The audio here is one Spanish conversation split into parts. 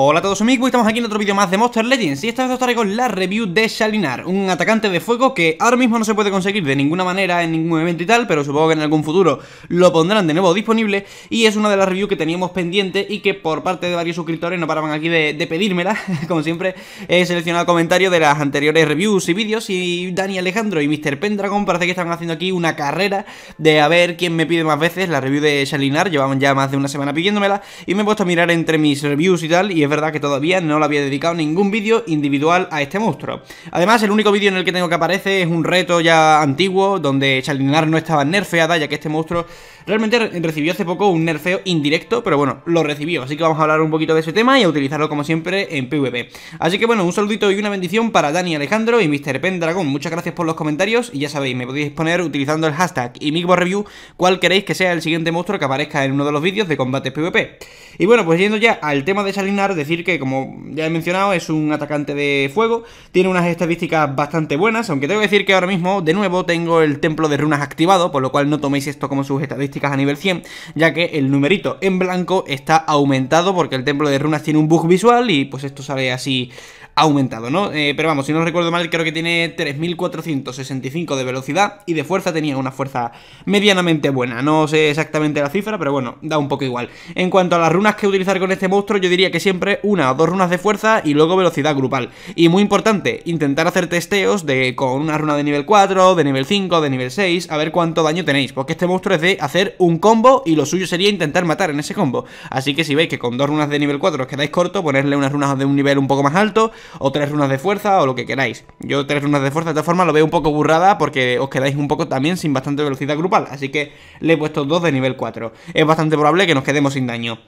Hola a todos amigos, estamos aquí en otro vídeo más de Monster Legends y esta vez os traigo la review de Shalinar, un atacante de fuego que ahora mismo no se puede conseguir de ninguna manera en ningún evento y tal, pero supongo que en algún futuro lo pondrán de nuevo disponible y es una de las reviews que teníamos pendiente y que por parte de varios suscriptores no paraban aquí de, pedírmela, como siempre he seleccionado comentarios de las anteriores reviews y vídeos y Dani Alejandro y Mr. Pendragon parece que estaban haciendo aquí una carrera de a ver quién me pide más veces la review de Shalinar, llevaban ya más de una semana pidiéndomela y me he puesto a mirar entre mis reviews y tal y verdad que todavía no le había dedicado ningún vídeo individual a este monstruo. Además, el único vídeo en el que tengo que aparecer es un reto ya antiguo, donde Chalinar no estaba nerfeada, ya que este monstruo realmente recibió hace poco un nerfeo indirecto, pero bueno, lo recibió. Así que vamos a hablar un poquito de ese tema y a utilizarlo como siempre en PvP. Así que bueno, un saludito y una bendición para Dani Alejandro y Mr. Pendragon. Muchas gracias por los comentarios y ya sabéis, me podéis poner utilizando el hashtag y Review cuál queréis que sea el siguiente monstruo que aparezca en uno de los vídeos de combates PvP. Y bueno, pues yendo ya al tema de Chalinar decir que como ya he mencionado es un atacante de fuego, tiene unas estadísticas bastante buenas, aunque tengo que decir que ahora mismo de nuevo tengo el templo de runas activado, por lo cual no toméis esto como sus estadísticas a nivel 100, ya que el numerito en blanco está aumentado porque el templo de runas tiene un bug visual y pues esto sale así aumentado, ¿no? Eh, pero vamos, si no recuerdo mal, creo que tiene 3.465 de velocidad y de fuerza tenía una fuerza medianamente buena. No sé exactamente la cifra, pero bueno, da un poco igual. En cuanto a las runas que utilizar con este monstruo, yo diría que siempre una o dos runas de fuerza y luego velocidad grupal. Y muy importante, intentar hacer testeos de con una runa de nivel 4, de nivel 5, de nivel 6, a ver cuánto daño tenéis, porque este monstruo es de hacer un combo y lo suyo sería intentar matar en ese combo. Así que si veis que con dos runas de nivel 4 os quedáis corto, ponerle unas runas de un nivel un poco más alto, o tres runas de fuerza o lo que queráis. Yo tres runas de fuerza de todas formas lo veo un poco burrada porque os quedáis un poco también sin bastante velocidad grupal, así que le he puesto dos de nivel 4. Es bastante probable que nos quedemos sin daño.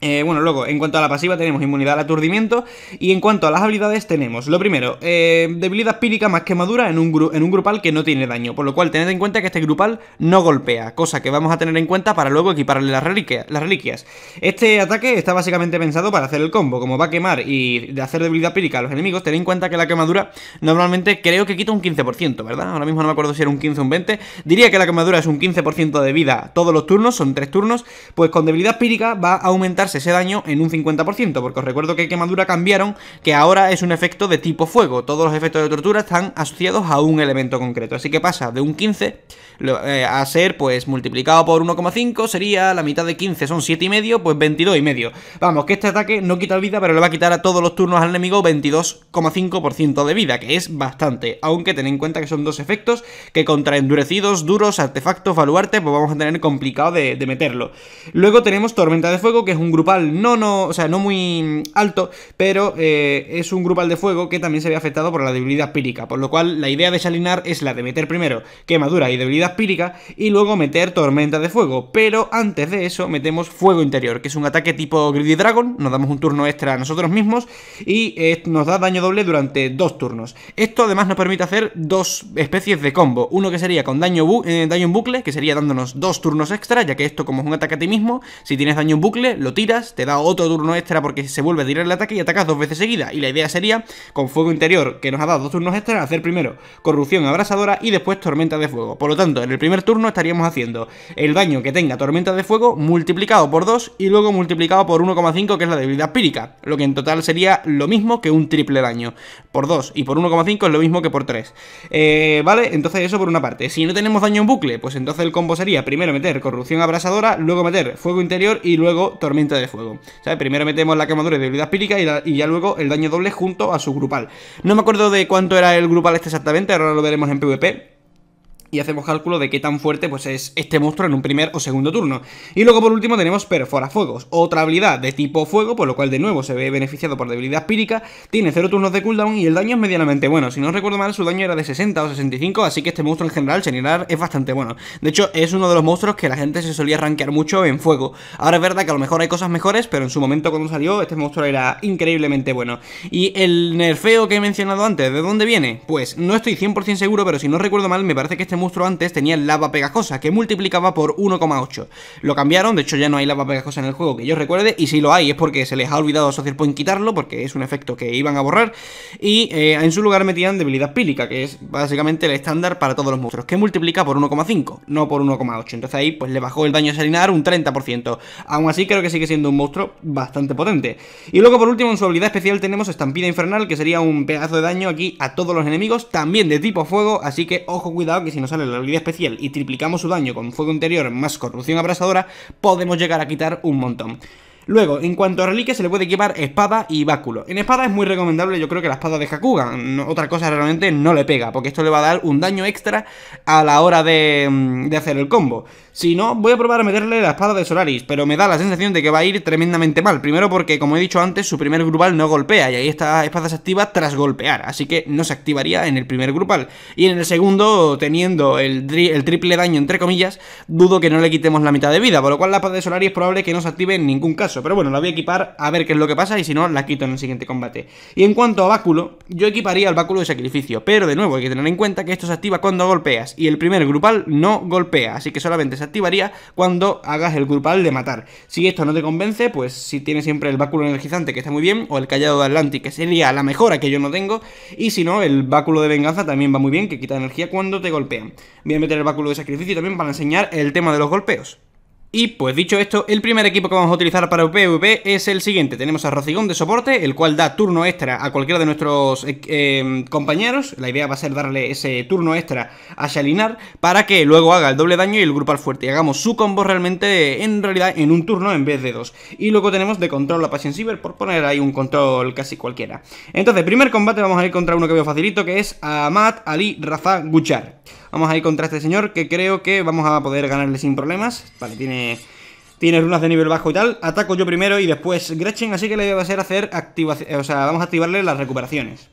Eh, bueno, luego, en cuanto a la pasiva tenemos inmunidad al aturdimiento y en cuanto a las habilidades tenemos, lo primero, eh, debilidad pírica más quemadura en un, en un grupal que no tiene daño, por lo cual tened en cuenta que este grupal no golpea, cosa que vamos a tener en cuenta para luego equiparle las, las reliquias. Este ataque está básicamente pensado para hacer el combo, como va a quemar y de hacer debilidad pírica a los enemigos, tened en cuenta que la quemadura normalmente creo que quita un 15%, ¿verdad? Ahora mismo no me acuerdo si era un 15 o un 20, diría que la quemadura es un 15% de vida todos los turnos, son 3 turnos, pues con debilidad pírica va a aumentar ese daño en un 50%, porque os recuerdo que quemadura cambiaron, que ahora es un efecto de tipo fuego, todos los efectos de tortura están asociados a un elemento concreto, así que pasa de un 15 eh, a ser pues multiplicado por 1,5 sería la mitad de 15 son 7,5, pues 22,5. Vamos, que este ataque no quita vida, pero le va a quitar a todos los turnos al enemigo 22,5% de vida, que es bastante, aunque ten en cuenta que son dos efectos que contra endurecidos, duros, artefactos, baluarte, pues vamos a tener complicado de, de meterlo. Luego tenemos Tormenta de Fuego, que es un grupal no, no, o sea, no muy alto, pero eh, es un grupal de fuego que también se ve afectado por la debilidad pírica, por lo cual la idea de Salinar es la de meter primero quemadura y debilidad pírica y luego meter tormenta de fuego, pero antes de eso metemos fuego interior, que es un ataque tipo Greedy Dragon, nos damos un turno extra a nosotros mismos y eh, nos da daño doble durante dos turnos. Esto además nos permite hacer dos especies de combo, uno que sería con daño, eh, daño en bucle, que sería dándonos dos turnos extra, ya que esto como es un ataque a ti mismo, si tienes daño en bucle, lo tiras te da otro turno extra porque se vuelve a tirar el ataque y atacas dos veces seguida Y la idea sería, con fuego interior, que nos ha dado dos turnos extra, hacer primero corrupción abrasadora y después tormenta de fuego. Por lo tanto, en el primer turno estaríamos haciendo el daño que tenga tormenta de fuego multiplicado por 2 y luego multiplicado por 1,5, que es la debilidad pírica. Lo que en total sería lo mismo que un triple daño. Por 2 y por 1,5 es lo mismo que por 3. Eh, ¿Vale? Entonces eso por una parte. Si no tenemos daño en bucle, pues entonces el combo sería primero meter corrupción abrasadora, luego meter fuego interior y luego tormenta de de fuego. ¿Sabes? Primero metemos la quemadura de debilidad espírica y, y ya luego el daño doble junto a su grupal. No me acuerdo de cuánto era el grupal este exactamente, ahora lo veremos en PvP y hacemos cálculo de qué tan fuerte pues, es este monstruo en un primer o segundo turno. Y luego por último tenemos Perforafuegos, otra habilidad de tipo fuego, por lo cual de nuevo se ve beneficiado por debilidad pírica, tiene 0 turnos de cooldown y el daño es medianamente bueno. Si no recuerdo mal, su daño era de 60 o 65, así que este monstruo en general, generar es bastante bueno. De hecho, es uno de los monstruos que la gente se solía rankear mucho en fuego. Ahora es verdad que a lo mejor hay cosas mejores, pero en su momento cuando salió, este monstruo era increíblemente bueno. Y el nerfeo que he mencionado antes, ¿de dónde viene? Pues no estoy 100% seguro, pero si no recuerdo mal, me parece que este monstruo antes tenía lava pegajosa, que multiplicaba por 1,8. Lo cambiaron, de hecho ya no hay lava pegajosa en el juego que yo recuerde, y si lo hay es porque se les ha olvidado a Social Point quitarlo, porque es un efecto que iban a borrar, y eh, en su lugar metían debilidad pílica, que es básicamente el estándar para todos los monstruos, que multiplica por 1,5, no por 1,8. Entonces ahí pues le bajó el daño salinar un 30%. Aún así creo que sigue siendo un monstruo bastante potente. Y luego por último en su habilidad especial tenemos Estampida Infernal, que sería un pedazo de daño aquí a todos los enemigos, también de tipo fuego, así que ojo cuidado que si no sale la habilidad especial y triplicamos su daño con fuego interior más corrupción abrasadora, podemos llegar a quitar un montón. Luego, en cuanto a reliquias, se le puede equipar espada y báculo. En espada es muy recomendable, yo creo que la espada de Hakuga, otra cosa realmente no le pega, porque esto le va a dar un daño extra a la hora de, mm, de hacer el combo. Si no, voy a probar a meterle la espada de Solaris, pero me da la sensación de que va a ir tremendamente mal. Primero porque, como he dicho antes, su primer grupal no golpea, y ahí esta espada se activa tras golpear, así que no se activaría en el primer grupal. Y en el segundo, teniendo el, triple daño, entre comillas, dudo que no le quitemos la mitad de vida, por lo cual la espada de Solaris es probable que no se active en ningún caso. Pero bueno, la voy a equipar a ver qué es lo que pasa, y si no, la quito en el siguiente combate. Y en cuanto a báculo, yo equiparía El báculo de sacrificio, pero de nuevo hay que tener en cuenta que esto se activa cuando golpeas, y el primer grupal no golpea, así que solamente se activaría cuando hagas el grupal de matar. Si esto no te convence, pues si tienes siempre el báculo energizante, que está muy bien, o el callado de Atlantis, que sería la mejora que yo no tengo, y si no, el báculo de venganza también va muy bien, que quita energía cuando te golpean. Voy a meter el báculo de sacrificio también para enseñar el tema de los golpeos. Y pues dicho esto, el primer equipo que vamos a utilizar para PvP es el siguiente. Tenemos a Rocigón de soporte, el cual da turno extra a cualquiera de nuestros eh, eh, compañeros. La idea va a ser darle ese turno extra a Shalinar para que luego haga el doble daño y el al fuerte. Y hagamos su combo realmente, en realidad, en un turno en vez de dos. Y luego tenemos de control a Passion Siever por poner ahí un control casi cualquiera. Entonces, primer combate vamos a ir contra uno que veo facilito, que es a Matt, Ali Rafa, Guchar. Vamos a ir contra este señor, que creo que vamos a poder ganarle sin problemas. Vale, tiene... Tiene runas de nivel bajo y tal. Ataco yo primero y después Gretchen, así que la idea va a ser hacer activación... O sea, vamos a activarle las recuperaciones.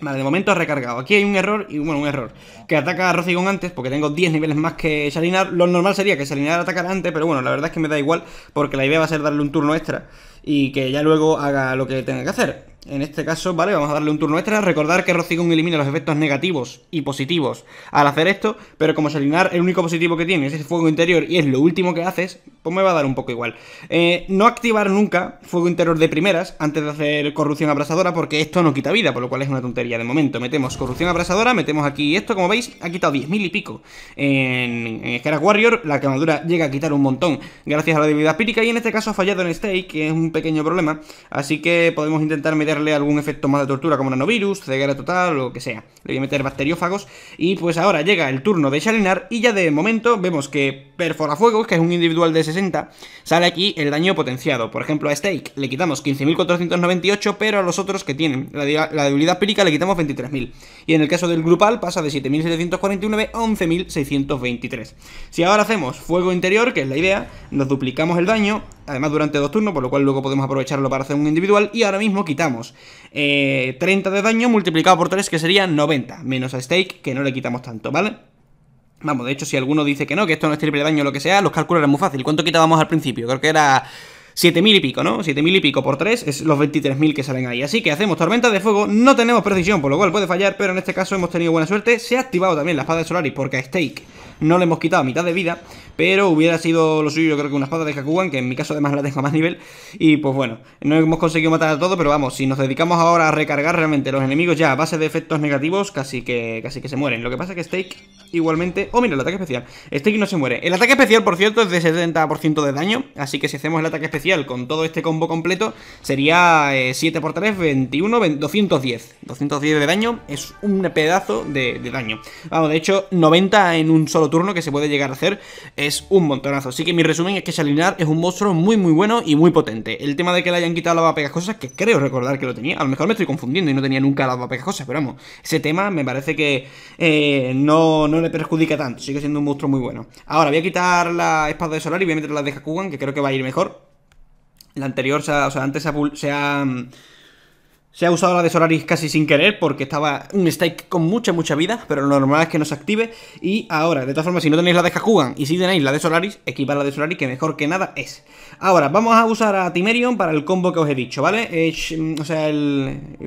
Vale, de momento ha recargado. Aquí hay un error, y bueno, un error. Que ataca a Rocigon antes, porque tengo 10 niveles más que Salinar. Lo normal sería que Salinar atacara antes, pero bueno, la verdad es que me da igual, porque la idea va a ser darle un turno extra y que ya luego haga lo que tenga que hacer. En este caso, ¿vale? Vamos a darle un turno extra. Recordar que Rocigón elimina los efectos negativos y positivos al hacer esto, pero como eliminar el único positivo que tiene es el fuego interior y es lo último que haces, pues me va a dar un poco igual. Eh, no activar nunca fuego interior de primeras antes de hacer corrupción abrasadora, porque esto no quita vida, por lo cual es una tontería de momento. Metemos corrupción abrasadora, metemos aquí esto, como veis, ha quitado 10.000 y pico. En, en Warrior la quemadura llega a quitar un montón, gracias a la debilidad pírica, y en este caso ha fallado en Stake, que es un pequeño problema, así que podemos intentar meterle algún efecto más de tortura como nanovirus, ceguera total o lo que sea. Le voy a meter bacteriófagos y pues ahora llega el turno de Shalinar y ya de momento vemos que Perforafuegos, que es un individual de 60, sale aquí el daño potenciado. Por ejemplo, a Steak le quitamos 15.498, pero a los otros que tienen la, la debilidad pírica le quitamos 23.000. Y en el caso del grupal pasa de 7.749 a 11.623. Si ahora hacemos fuego interior, que es la idea, nos duplicamos el daño además durante dos turnos, por lo cual luego podemos aprovecharlo para hacer un individual, y ahora mismo quitamos 30 eh, de daño multiplicado por 3, que sería 90, menos a Stake, que no le quitamos tanto, ¿vale? Vamos, de hecho, si alguno dice que no, que esto no es triple daño o lo que sea, los cálculos eran muy fácil. ¿Cuánto quitábamos al principio? Creo que era... 7.000 y pico, ¿no? 7.000 y pico por 3 es los 23.000 que salen ahí. Así que hacemos tormenta de fuego, no tenemos precisión, por lo cual puede fallar, pero en este caso hemos tenido buena suerte. Se ha activado también la espada de Solaris porque a Stake no le hemos quitado mitad de vida pero hubiera sido lo suyo, yo creo que una espada de Kakugan que en mi caso además la tengo a más nivel, y pues bueno, no hemos conseguido matar a todos, pero vamos, si nos dedicamos ahora a recargar realmente los enemigos ya a base de efectos negativos, casi que, casi que se mueren. Lo que pasa es que Stake igualmente... Oh, mira, el ataque especial. Stake no se muere. El ataque especial, por cierto, es de 70% de daño, así que si hacemos el ataque especial con todo este combo completo, sería 7 x 3, 21, 210. 210 de daño es un pedazo de, daño. Vamos, de hecho, 90 en un solo turno que se puede llegar a hacer es un montonazo. Así que mi resumen es que Shalinar es un monstruo muy muy bueno y muy potente. El tema de que le hayan quitado las baba cosas que creo recordar que lo tenía, a lo mejor me estoy confundiendo y no tenía nunca la baba pegajosa, pero vamos, ese tema me parece que eh, no, no le perjudica tanto, sigue siendo un monstruo muy bueno. Ahora voy a quitar la espada de Solar y voy a meter la de Hakugan, que creo que va a ir mejor. La anterior, o sea, antes se ha se ha usado la de Solaris casi sin querer porque estaba un stake con mucha, mucha vida, pero lo normal es que no se active. Y ahora, de todas formas, si no tenéis la de Hakugan y si tenéis la de Solaris, equipar la de Solaris que mejor que nada es. Ahora, vamos a usar a Timerion para el combo que os he dicho, ¿vale? Eh, mm, o sea, el...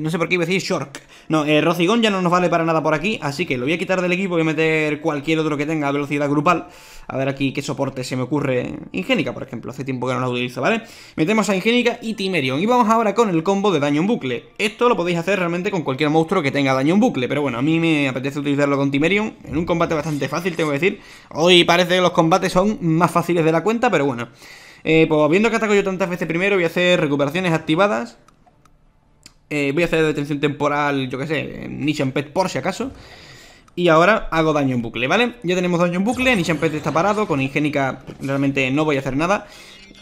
No sé por qué iba a decir Shork. No, eh, ya no nos vale para nada por aquí, así que lo voy a quitar del equipo y meter cualquier otro que tenga velocidad grupal. A ver aquí qué soporte se me ocurre. Ingénica, por ejemplo, hace tiempo que no la utilizo, ¿vale? Metemos a Ingénica y Timerion. Y vamos ahora con el combo de daño en bucle. Esto lo podéis hacer realmente con cualquier monstruo que tenga daño en bucle, pero bueno, a mí me apetece utilizarlo con Timerion. En un combate bastante fácil, tengo que decir. Hoy parece que los combates son más fáciles de la cuenta, pero bueno. Eh, pues viendo que ataco yo tantas veces primero, voy a hacer recuperaciones activadas. Eh, voy a hacer detención temporal, yo que sé, en Pet por si acaso. Y ahora hago daño en bucle, ¿vale? Ya tenemos daño en bucle, Nishanpete está parado, con Ingénica realmente no voy a hacer nada.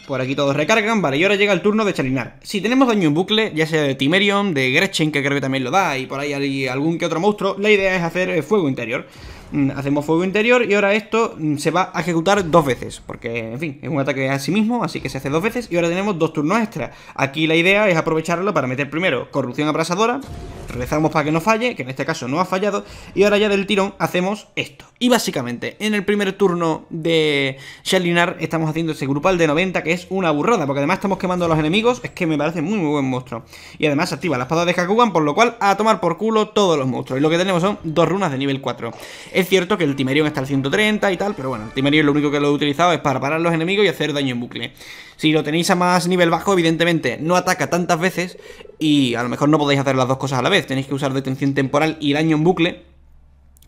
Por aquí todos recargan, vale, y ahora llega el turno de Chalinar. Si tenemos daño en bucle, ya sea de Timerion, de Gretchen, que creo que también lo da, y por ahí hay algún que otro monstruo, la idea es hacer eh, fuego interior. Mm, hacemos fuego interior y ahora esto mm, se va a ejecutar dos veces, porque en fin, es un ataque a sí mismo, así que se hace dos veces y ahora tenemos dos turnos extra. Aquí la idea es aprovecharlo para meter primero corrupción abrasadora, rezamos para que no falle, que en este caso no ha fallado, y ahora ya del tirón hacemos esto. Y básicamente, en el primer turno de Shalinar estamos haciendo ese grupal de 90, que es una burrada, porque además estamos quemando a los enemigos, es que me parece muy muy buen monstruo. Y además activa la espada de Kakugan, por lo cual a tomar por culo todos los monstruos. Y lo que tenemos son dos runas de nivel 4. Es cierto que el Timerion está al 130 y tal, pero bueno, el Timerion lo único que lo he utilizado es para parar los enemigos y hacer daño en bucle. Si lo tenéis a más nivel bajo, evidentemente no ataca tantas veces y a lo mejor no podéis hacer las dos cosas a la vez. Tenéis que usar detención temporal y daño en bucle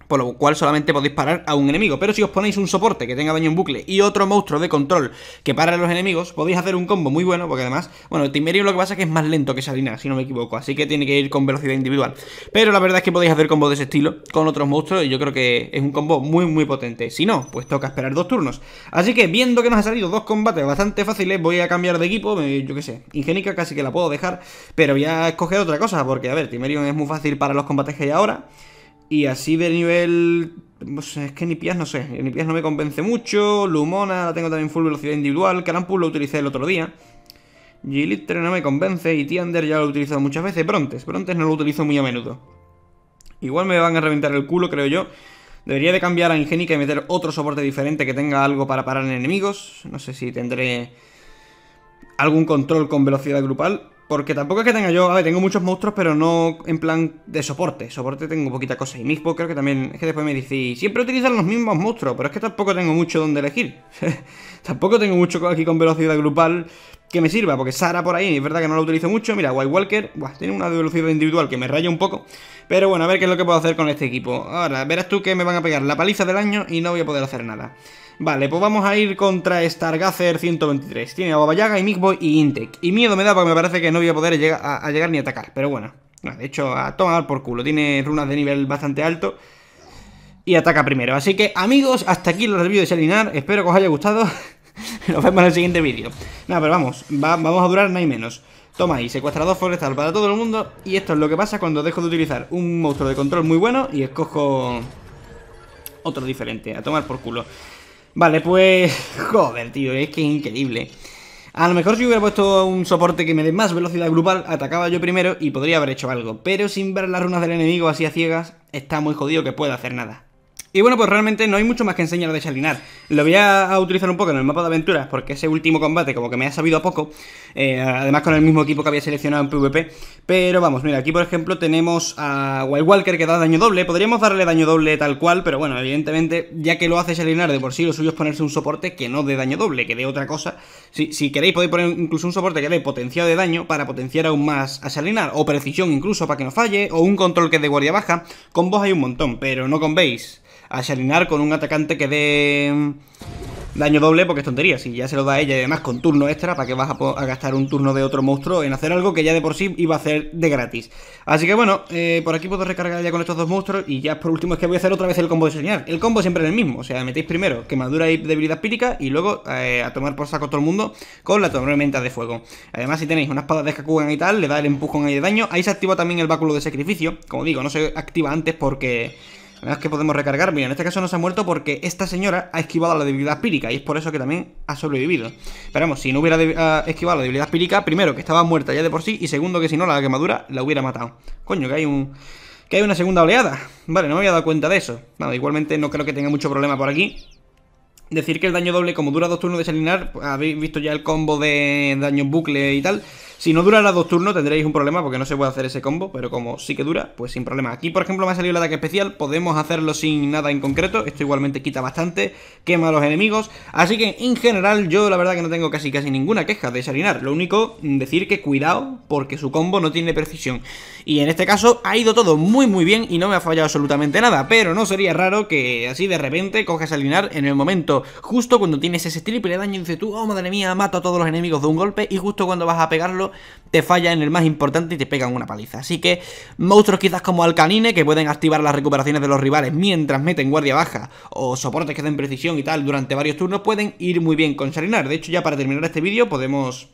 por lo cual solamente podéis parar a un enemigo. Pero si os ponéis un soporte que tenga daño en bucle y otro monstruo de control que para los enemigos, podéis hacer un combo muy bueno, porque además, bueno, Timerion lo que pasa es que es más lento que Salina, si no me equivoco, así que tiene que ir con velocidad individual. Pero la verdad es que podéis hacer combos de ese estilo con otros monstruos y yo creo que es un combo muy, muy potente. Si no, pues toca esperar dos turnos. Así que viendo que nos ha salido dos combates bastante fáciles, voy a cambiar de equipo, eh, yo qué sé, Ingénica casi que la puedo dejar, pero voy a escoger otra cosa, porque a ver, Timerion es muy fácil para los combates que hay ahora. Y así de nivel... Pues es que Nipiaz no sé, Nipiaz no me convence mucho, Lumona la tengo también full velocidad individual, Carampus lo utilicé el otro día, Gilitre no me convence y Tiander ya lo he utilizado muchas veces, Brontes, Brontes no lo utilizo muy a menudo. Igual me van a reventar el culo, creo yo. Debería de cambiar a Ingénica y meter otro soporte diferente que tenga algo para parar en enemigos. No sé si tendré algún control con velocidad grupal. Porque tampoco es que tenga yo, a ver, tengo muchos monstruos, pero no en plan de soporte. Soporte tengo poquita cosa. Y Mixpo creo que también, es que después me decís, siempre utilizan los mismos monstruos, pero es que tampoco tengo mucho donde elegir. tampoco tengo mucho aquí con velocidad grupal que me sirva, porque Sara por ahí, es verdad que no la utilizo mucho. Mira, White Walker, buah, tiene una velocidad individual que me raya un poco. Pero bueno, a ver qué es lo que puedo hacer con este equipo. Ahora, verás tú que me van a pegar la paliza del año y no voy a poder hacer nada. Vale, pues vamos a ir contra Stargazer 123. Tiene a Babayaga y Migboy y Intec. Y miedo me da porque me parece que no voy a poder llegar, a, llegar ni atacar, pero bueno. de hecho, a tomar por culo. Tiene runas de nivel bastante alto y ataca primero. Así que, amigos, hasta aquí los review de Salinar. Espero que os haya gustado. Nos vemos en el siguiente vídeo. Nada, pero vamos, vamos a durar nada hay menos. Toma ahí, dos forestal para todo el mundo. Y esto es lo que pasa cuando dejo de utilizar un monstruo de control muy bueno y escojo otro diferente. A tomar por culo. Vale, pues... Joder, tío, es que es increíble. A lo mejor si hubiera puesto un soporte que me dé más velocidad grupal, atacaba yo primero y podría haber hecho algo. Pero sin ver las runas del enemigo así a ciegas, está muy jodido que pueda hacer nada. Y bueno, pues realmente no hay mucho más que enseñar de Chalinar. Lo voy a utilizar un poco en el mapa de aventuras, porque ese último combate como que me ha sabido a poco. Eh, además con el mismo equipo que había seleccionado en PvP. Pero vamos, mira, aquí por ejemplo tenemos a Wild Walker que da daño doble. Podríamos darle daño doble tal cual, pero bueno, evidentemente, ya que lo hace Shalinar de por sí, lo suyo es ponerse un soporte que no dé daño doble, que dé otra cosa. Si, queréis podéis poner incluso un soporte que dé potenciado de daño para potenciar aún más a Shalinar. O precisión incluso para que no falle, o un control que de guardia baja. Con vos hay un montón, pero no con veis a Shalinar con un atacante que dé mm, daño doble porque es tontería. Si ya se lo da a ella y además con turno extra, ¿para que vas a, gastar un turno de otro monstruo en hacer algo que ya de por sí iba a hacer de gratis? Así que bueno, eh, por aquí puedo recargar ya con estos dos monstruos y ya por último es que voy a hacer otra vez el combo de Shalinar. El combo siempre es el mismo, o sea, metéis primero quemadura y debilidad pírica y luego eh, a tomar por saco todo el mundo con la tormenta de fuego. Además, si tenéis una espada de Kakugan y tal, le da el empujón ahí de daño. Ahí se activa también el báculo de sacrificio. Como digo, no se activa antes porque más que podemos recargar. Mira, en este caso no se ha muerto porque esta señora ha esquivado la debilidad pírica y es por eso que también ha sobrevivido. Pero vamos, si no hubiera ah, esquivado la debilidad pírica, primero que estaba muerta ya de por sí y segundo que si no la quemadura la hubiera matado. Coño, que hay un... Que hay una segunda oleada. Vale, no me había dado cuenta de eso. Nada, igualmente no creo que tenga mucho problema por aquí. Decir que el daño doble, como dura dos turnos de salinar pues, habéis visto ya el combo de daño bucle y tal, si no durara dos turnos tendréis un problema porque no se puede hacer ese combo, pero como sí que dura, pues sin problema. Aquí, por ejemplo, me ha salido el ataque especial, podemos hacerlo sin nada en concreto, esto igualmente quita bastante, quema a los enemigos, así que en general yo la verdad que no tengo casi casi ninguna queja de Salinar lo único mm, decir que cuidado porque su combo no tiene precisión. Y en este caso ha ido todo muy muy bien y no me ha fallado absolutamente nada, pero no sería raro que así de repente coges a en el momento justo cuando tienes ese triple daño y dices tú, oh madre mía, mato a todos los enemigos de un golpe y justo cuando vas a pegarlo te falla en el más importante y te pegan una paliza. Así que monstruos quizás como Alcanine, que pueden activar las recuperaciones de los rivales mientras meten guardia baja, o soportes que den precisión y tal durante varios turnos, pueden ir muy bien con Sharinar. De hecho, ya para terminar este vídeo podemos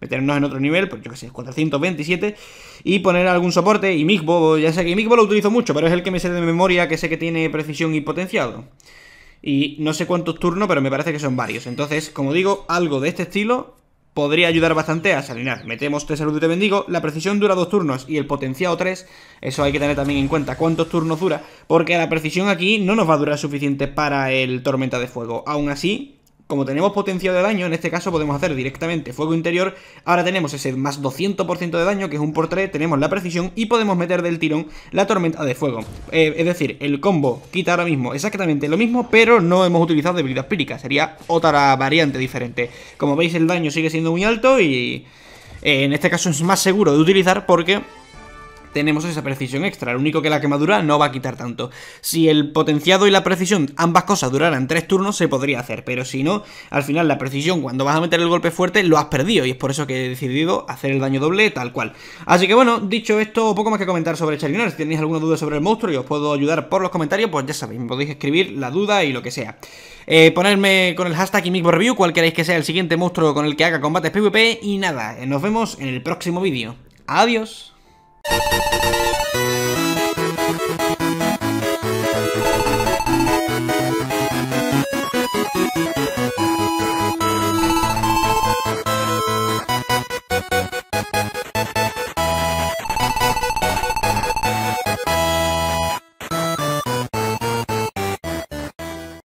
meternos en otro nivel, pues yo que sé, 427, y poner algún soporte, y Migbo, ya sé que Migbo lo utilizo mucho, pero es el que me sé de memoria, que sé que tiene precisión y potenciado. Y no sé cuántos turnos, pero me parece que son varios. Entonces, como digo, algo de este estilo podría ayudar bastante a salinar. Metemos Te Saludo y Te Bendigo, la precisión dura dos turnos y el potenciado tres, eso hay que tener también en cuenta cuántos turnos dura, porque la precisión aquí no nos va a durar suficiente para el Tormenta de Fuego. Aún así, como tenemos potencia de daño, en este caso podemos hacer directamente fuego interior. Ahora tenemos ese más 200% de daño, que es un por 3, tenemos la precisión y podemos meter del tirón la tormenta de fuego. Eh, es decir, el combo quita ahora mismo exactamente lo mismo, pero no hemos utilizado debilidad pírica. Sería otra variante diferente. Como veis, el daño sigue siendo muy alto y... Eh, en este caso es más seguro de utilizar porque tenemos esa precisión extra. Lo único que la quemadura no va a quitar tanto. Si el potenciado y la precisión, ambas cosas, duraran tres turnos, se podría hacer. Pero si no, al final la precisión, cuando vas a meter el golpe fuerte, lo has perdido. Y es por eso que he decidido hacer el daño doble tal cual. Así que bueno, dicho esto, poco más que comentar sobre Charinar. Si tenéis alguna duda sobre el monstruo y os puedo ayudar por los comentarios, pues ya sabéis, me podéis escribir la duda y lo que sea. Eh, ponerme con el hashtag y Review cual queréis que sea el siguiente monstruo con el que haga combates PvP. Y nada, nos vemos en el próximo vídeo. Adiós. Thank you.